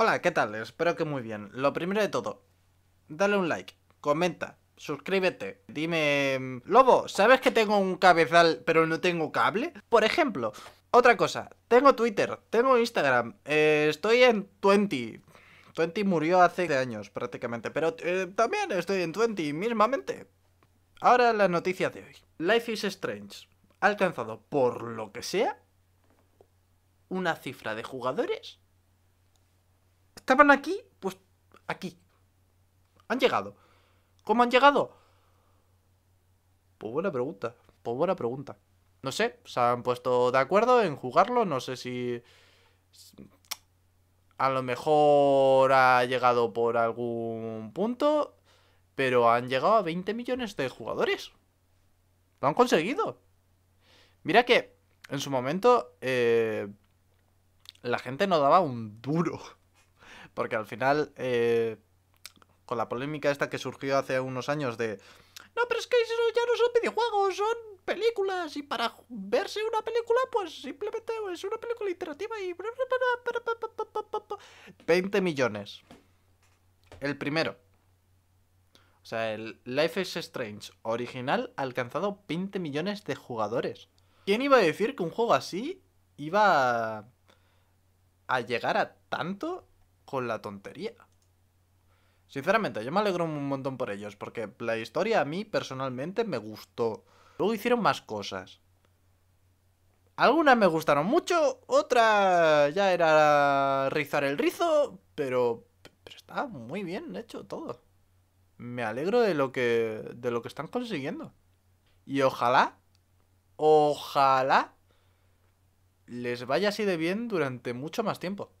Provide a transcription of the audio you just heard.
Hola, ¿qué tal? Espero que muy bien. Lo primero de todo, dale un like, comenta, suscríbete, dime... Lobo, ¿sabes que tengo un cabezal pero no tengo cable? Por ejemplo, otra cosa, tengo Twitter, tengo Instagram, eh, estoy en 20, 20 murió hace años prácticamente, pero eh, también estoy en 20 mismamente. Ahora la noticia de hoy. Life is Strange ha alcanzado, por lo que sea, una cifra de jugadores Estaban aquí, pues aquí. Han llegado. ¿Cómo han llegado? Pues buena pregunta. Pues buena pregunta. No sé, se han puesto de acuerdo en jugarlo. No sé si. A lo mejor ha llegado por algún punto. Pero han llegado a 20 millones de jugadores. Lo han conseguido. Mira que en su momento eh, la gente no daba un duro porque al final, eh, con la polémica esta que surgió hace unos años de... No, pero es que eso ya no son videojuegos, son películas. Y para verse una película, pues simplemente es una película interactiva y... 20 millones. El primero. O sea, el Life is Strange original ha alcanzado 20 millones de jugadores. ¿Quién iba a decir que un juego así iba a llegar a tanto con la tontería. Sinceramente, yo me alegro un montón por ellos, porque la historia a mí personalmente me gustó. Luego hicieron más cosas. Algunas me gustaron mucho, otras ya era rizar el rizo, pero, pero está muy bien hecho todo. Me alegro de lo que de lo que están consiguiendo. Y ojalá ojalá les vaya así de bien durante mucho más tiempo.